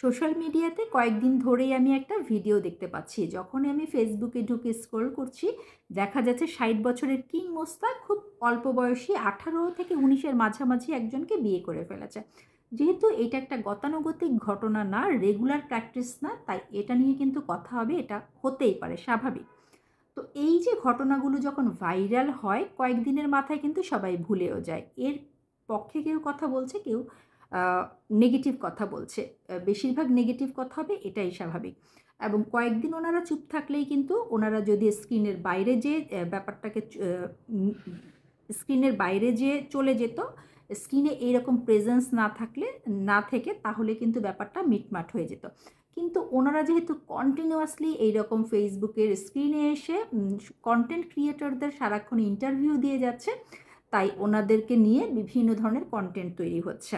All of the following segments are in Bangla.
সোশ্যাল মিডিয়াতে কয়েকদিন ধরেই আমি একটা ভিডিও দেখতে পাচ্ছি যখন আমি ফেসবুকে ঢুকে স্ক্রোল করছি দেখা যাচ্ছে ষাট বছরের কিং মোস্তা খুব অল্প বয়সী আঠারো থেকে উনিশের মাঝামাঝি একজনকে বিয়ে করে ফেলেছে যেহেতু এটা একটা গতানুগতিক ঘটনা না রেগুলার প্র্যাকটিস না তাই এটা নিয়ে কিন্তু কথা হবে এটা হতেই পারে স্বাভাবিক তো এই যে ঘটনাগুলো যখন ভাইরাল হয় কয়েকদিনের মাথায় কিন্তু সবাই ভুলেও যায় এর পক্ষে কেউ কথা বলছে কেউ নেগেটিভ কথা বলছে বেশিরভাগ নেগেটিভ কথা হবে এটাই স্বাভাবিক এবং কয়েকদিন ওনারা চুপ থাকলেই কিন্তু ওনারা যদি স্ক্রিনের বাইরে যে ব্যাপারটাকে স্ক্রিনের বাইরে যে চলে যেত স্ক্রিনে এইরকম প্রেজেন্স না থাকলে না থেকে তাহলে কিন্তু ব্যাপারটা মিটমাট হয়ে যেত কিন্তু ওনারা যেহেতু কন্টিনিউয়াসলি এইরকম ফেসবুকের স্ক্রিনে এসে কন্টেন্ট ক্রিয়েটরদের সারাক্ষণ ইন্টারভিউ দিয়ে যাচ্ছে তাই ওনাদেরকে নিয়ে বিভিন্ন ধরনের কন্টেন্ট তৈরি হচ্ছে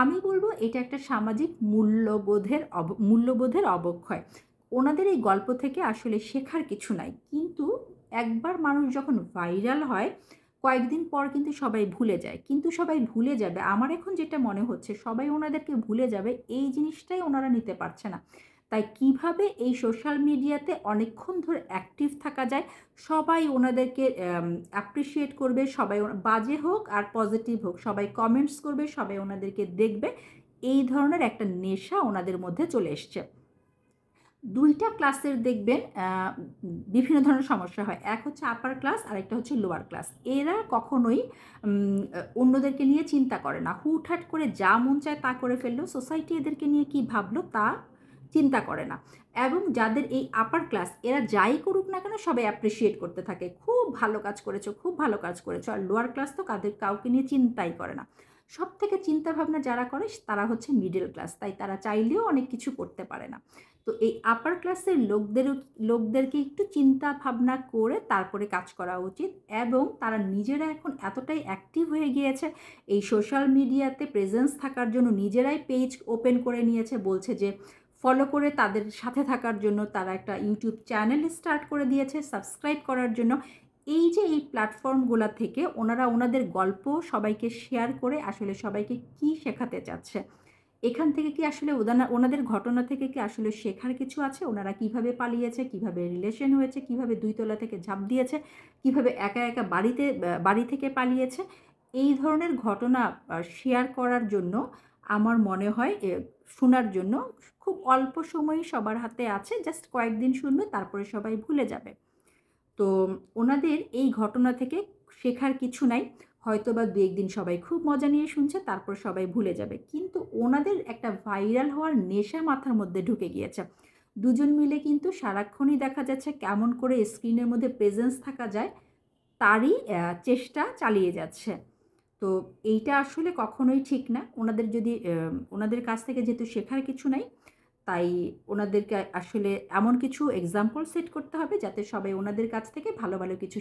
আমি বলবো এটা একটা সামাজিক মূল্যবোধের অব মূল্যবোধের অবক্ষয় ওনাদের এই গল্প থেকে আসলে শেখার কিছু নাই কিন্তু একবার মানুষ যখন ভাইরাল হয় কয়েকদিন পর কিন্তু সবাই ভুলে যায় কিন্তু সবাই ভুলে যাবে আমার এখন যেটা মনে হচ্ছে সবাই ওনাদেরকে ভুলে যাবে এই জিনিসটাই ওনারা নিতে পারছে না তাই কিভাবে এই সোশ্যাল মিডিয়াতে অনেকক্ষণ ধরে অ্যাক্টিভ থাকা যায় সবাই ওনাদেরকে অ্যাপ্রিসিয়েট করবে সবাই বাজে হোক আর পজিটিভ হোক সবাই কমেন্টস করবে সবাই ওনাদেরকে দেখবে এই ধরনের একটা নেশা ওনাদের মধ্যে চলে এসছে দুইটা ক্লাসের দেখবেন বিভিন্ন ধরনের সমস্যা হয় এক হচ্ছে আপার ক্লাস আর একটা হচ্ছে লোয়ার ক্লাস এরা কখনোই অন্যদেরকে নিয়ে চিন্তা করে না হুটহাট করে যা মন চায় তা করে ফেললো সোসাইটি এদেরকে নিয়ে কি ভাবলো তা চিন্তা করে না এবং যাদের এই আপার ক্লাস এরা যাই করুক না কেন সবাই অ্যাপ্রিসিয়েট করতে থাকে খুব ভালো কাজ করেছো খুব ভালো কাজ করেছো আর লোয়ার ক্লাস তো কাদের কাউকে নিয়ে চিন্তাই করে না সব থেকে চিন্তাভাবনা যারা করে তারা হচ্ছে মিডল ক্লাস তাই তারা চাইলেও অনেক কিছু করতে পারে না তো এই আপার ক্লাসের লোকদের লোকদেরকে একটু চিন্তা ভাবনা করে তারপরে কাজ করা উচিত এবং তারা নিজেরা এখন এতটাই অ্যাক্টিভ হয়ে গিয়েছে এই সোশ্যাল মিডিয়াতে প্রেজেন্স থাকার জন্য নিজেরাই পেজ ওপেন করে নিয়েছে বলছে যে ফলো করে তাদের সাথে থাকার জন্য তারা একটা ইউটিউব চ্যানেল স্টার্ট করে দিয়েছে সাবস্ক্রাইব করার জন্য এই যে এই প্ল্যাটফর্মগুলো থেকে ওনারা ওনাদের গল্প সবাইকে শেয়ার করে আসলে সবাইকে কি শেখাতে চাচ্ছে এখান থেকে কি আসলে ওদানা ওনাদের ঘটনা থেকে কি আসলে শেখার কিছু আছে ওনারা কিভাবে পালিয়েছে কিভাবে রিলেশন হয়েছে কিভাবে দুইতলা থেকে ঝাঁপ দিয়েছে কিভাবে একা একা বাড়িতে বাড়ি থেকে পালিয়েছে এই ধরনের ঘটনা শেয়ার করার জন্য আমার মনে হয় শোনার জন্য খুব অল্প সময়ই সবার হাতে আছে জাস্ট কয়েকদিন শুনবে তারপরে সবাই ভুলে যাবে তো ওনাদের এই ঘটনা থেকে শেখার কিছু নাই হয়তো বা দু একদিন সবাই খুব মজা নিয়ে শুনছে তারপর সবাই ভুলে যাবে কিন্তু ওনাদের একটা ভাইরাল হওয়ার নেশা মাথার মধ্যে ঢুকে গিয়েছে দুজন মিলে কিন্তু সারাক্ষণই দেখা যাচ্ছে কেমন করে স্ক্রিনের মধ্যে প্রেজেন্স থাকা যায় তারই চেষ্টা চালিয়ে যাচ্ছে তো এইটা আসলে কখনোই ঠিক না ওনাদের যদি ওনাদের কাছ থেকে যেহেতু শেখার কিছু নাই তাই ওনাদেরকে আসলে এমন কিছু এক্সাম্পল সেট করতে হবে যাতে সবাই ওনাদের কাছ থেকে ভালো ভালো কিছু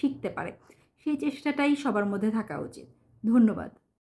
শিখতে পারে সেই চেষ্টাটাই সবার মধ্যে থাকা উচিত ধন্যবাদ